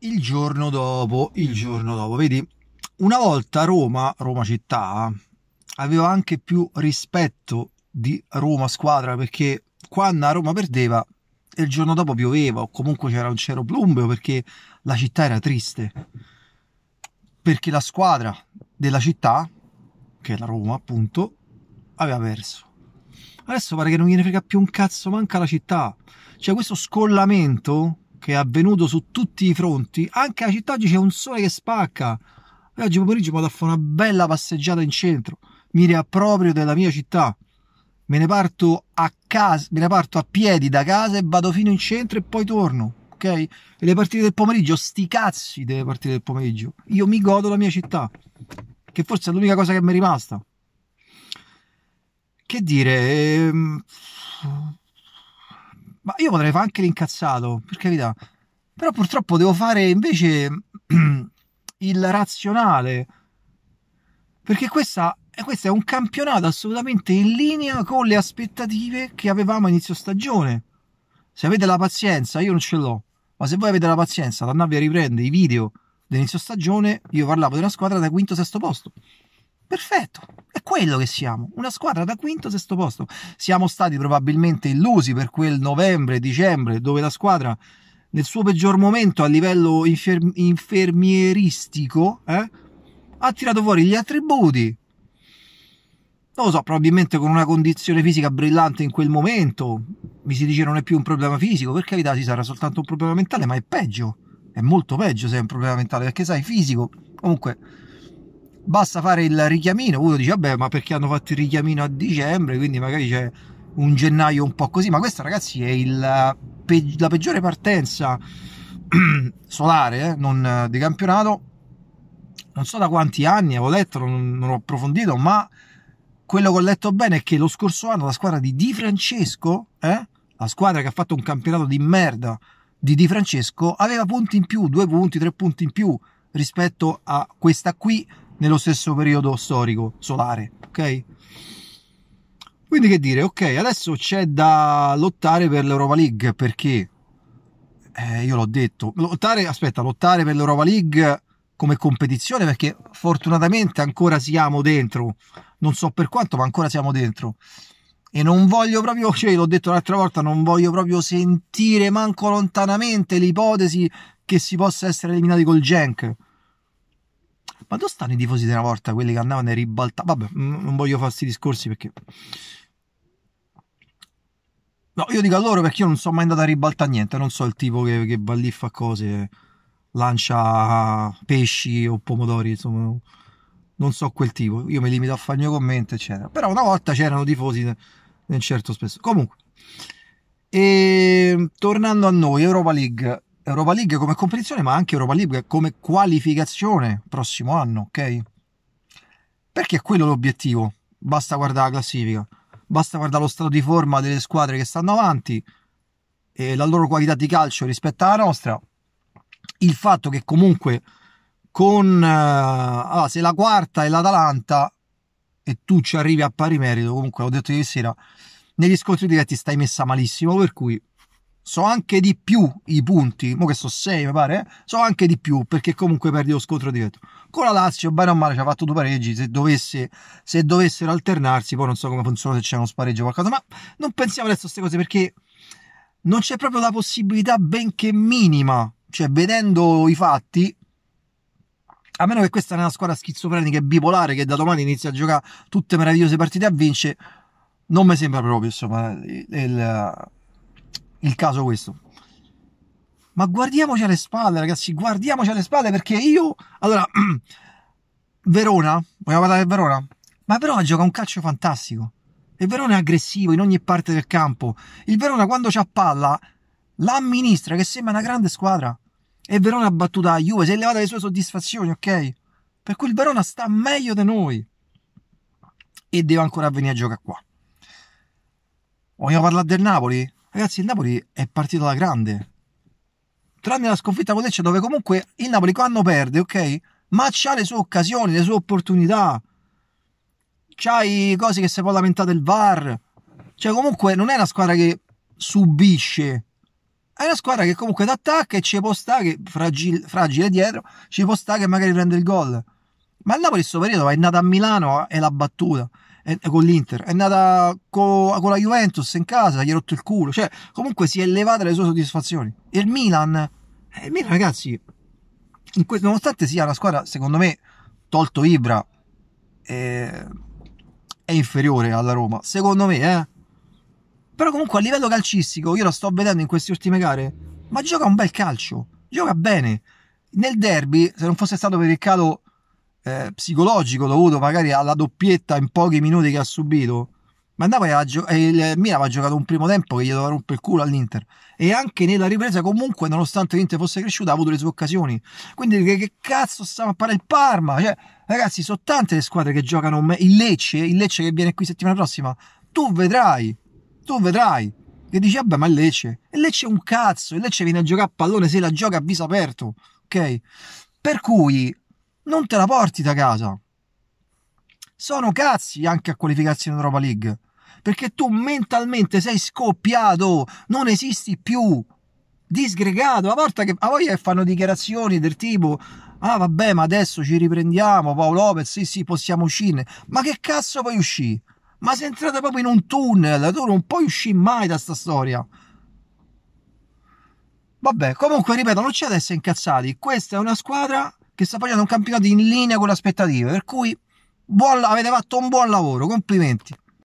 il giorno dopo, il giorno dopo, vedi, una volta Roma, Roma città, aveva anche più rispetto di Roma squadra perché quando a Roma perdeva il giorno dopo pioveva o comunque c'era un cielo plumbeo perché la città era triste perché la squadra della città che è la Roma appunto aveva perso adesso pare che non gliene frega più un cazzo manca la città cioè questo scollamento che è avvenuto su tutti i fronti, anche a città oggi c'è un sole che spacca. E oggi pomeriggio vado a fare una bella passeggiata in centro, mi riapproprio della mia città. Me ne parto a casa, me ne parto a piedi da casa e vado fino in centro e poi torno. Ok? E le partite del pomeriggio, sti cazzi delle partite del pomeriggio. Io mi godo la mia città, che forse è l'unica cosa che mi è rimasta. Che dire, ehm ma io potrei fare anche l'incazzato, per carità. Però purtroppo devo fare invece il razionale. Perché questa, eh, questo è un campionato assolutamente in linea con le aspettative che avevamo a inizio stagione. Se avete la pazienza, io non ce l'ho. Ma se voi avete la pazienza, ad a riprendere i video d'inizio stagione, io parlavo di una squadra da quinto-sesto posto. Perfetto, è quello che siamo, una squadra da quinto, o sesto posto. Siamo stati probabilmente illusi per quel novembre, dicembre, dove la squadra nel suo peggior momento a livello infer- infermieristico eh, ha tirato fuori gli attributi. Non lo so, probabilmente con una condizione fisica brillante in quel momento, mi si dice non è più un problema fisico, per carità si sarà soltanto un problema mentale, ma è peggio, è molto peggio se è un problema mentale, perché sai, fisico, comunque basta fare il richiamino, uno dice vabbè ma perché hanno fatto il richiamino a dicembre, quindi magari c'è un gennaio un po' così, ma questa ragazzi è il, la peggiore partenza solare, eh, non di campionato, non so da quanti anni, avevo letto, non, non ho approfondito, ma quello che ho letto bene è che lo scorso anno la squadra di Di Francesco, eh, la squadra che ha fatto un campionato di merda di Di Francesco, aveva punti in più, due punti, tre punti in più rispetto a questa qui nello stesso periodo storico solare, ok? Quindi che dire, ok, adesso c'è da lottare per l'Europa League perché eh, io l'ho detto, lottare, aspetta, lottare per l'Europa League come competizione perché fortunatamente ancora siamo dentro, non so per quanto, ma ancora siamo dentro. E non voglio proprio, cioè l'ho detto l'altra volta, non voglio proprio sentire manco lontanamente l'ipotesi che si possa essere eliminati col Genk ma dove stanno i tifosi di una volta, quelli che andavano e ribaltavano? Vabbè, non voglio fare questi discorsi perché... No, io dico a loro perché io non sono mai andato a ribaltare niente, non so il tipo che, che va lì fa cose, lancia pesci o pomodori, insomma, non so quel tipo. Io mi limito a fare il mio commento, eccetera. Però una volta c'erano tifosi in certo spesso. Comunque, e ehm, tornando a noi, Europa League Europa League come competizione, ma anche Europa League come qualificazione prossimo anno, ok? Perché è quello l'obiettivo. Basta guardare la classifica, basta guardare lo stato di forma delle squadre che stanno avanti e la loro qualità di calcio rispetto alla nostra. Il fatto che comunque con eh, allora, ah, se la quarta è l'Atalanta e tu ci arrivi a pari merito, comunque ho detto ieri sera, negli scontri diretti stai messa malissimo, per cui so anche di più i punti, mo che so 6 mi pare, eh? so anche di più perché comunque perdi lo scontro diretto. Con la Lazio, bene o male, ci ha fatto due pareggi, se, dovesse, se dovessero alternarsi, poi non so come funziona se c'è uno spareggio o qualcosa, ma non pensiamo adesso a queste cose perché non c'è proprio la possibilità, benché minima, cioè vedendo i fatti, a meno che questa è una squadra schizofrenica e bipolare che da domani inizia a giocare tutte meravigliose partite a vince, non mi sembra proprio insomma il, il caso questo. Ma guardiamoci alle spalle, ragazzi, guardiamoci alle spalle perché io... Allora, Verona, vogliamo parlare di Verona? Ma Verona gioca un calcio fantastico. Il Verona è aggressivo in ogni parte del campo. Il Verona quando c'ha palla l'amministra che sembra una grande squadra. E Verona ha battuto la Juve, si è levata le sue soddisfazioni, ok? Per cui il Verona sta meglio di noi. E deve ancora venire a giocare qua. Vogliamo parlare del Napoli? Ragazzi, il Napoli è partito da grande. Tranne la sconfitta con Lecce, dove comunque il Napoli quando perde, ok? Ma ha le sue occasioni, le sue opportunità. C'hai cose che si può lamentare del VAR. Cioè, comunque, non è una squadra che subisce. È una squadra che comunque ti e ci può stare, che fragile, fragile dietro, ci può stare che magari prende il gol. Ma il Napoli in questo periodo è andato a Milano e eh, l'ha battuta e, con l'Inter, è nata co, con la Juventus in casa, gli ha rotto il culo, cioè comunque si è elevata le sue soddisfazioni. E il Milan, eh, il Milan ragazzi, questo, nonostante sia una squadra, secondo me, tolto Ibra, eh, è inferiore alla Roma, secondo me, eh. Però comunque a livello calcistico, io la sto vedendo in queste ultime gare, ma gioca un bel calcio, gioca bene. Nel derby, se non fosse stato per il calo eh, psicologico dovuto magari alla doppietta in pochi minuti che ha subito. Ma andava e gio- il Milan ha giocato un primo tempo che gli doveva rompere il culo all'Inter. E anche nella ripresa, comunque, nonostante l'Inter fosse cresciuta, ha avuto le sue occasioni. Quindi, che, che cazzo stiamo a fare il Parma? Cioè, ragazzi, sono tante le squadre che giocano. il Lecce, il Lecce che viene qui settimana prossima. Tu vedrai, tu vedrai. Che dici, vabbè, ma il Lecce. Il Lecce è un cazzo. Il Lecce viene a giocare a pallone se la gioca a viso aperto. Ok? Per cui non te la porti da casa. Sono cazzi anche a qualificazione Europa League, perché tu mentalmente sei scoppiato, non esisti più, disgregato, a volte che a voglia fanno dichiarazioni del tipo ah vabbè ma adesso ci riprendiamo, Paolo Lopez, sì sì possiamo uscirne, ma che cazzo puoi uscire? Ma sei entrato proprio in un tunnel, tu non puoi uscire mai da sta storia. Vabbè, comunque ripeto, non c'è da essere incazzati. Questa è una squadra che sta facendo un campionato in linea con le aspettative. Per cui buon, avete fatto un buon lavoro, complimenti.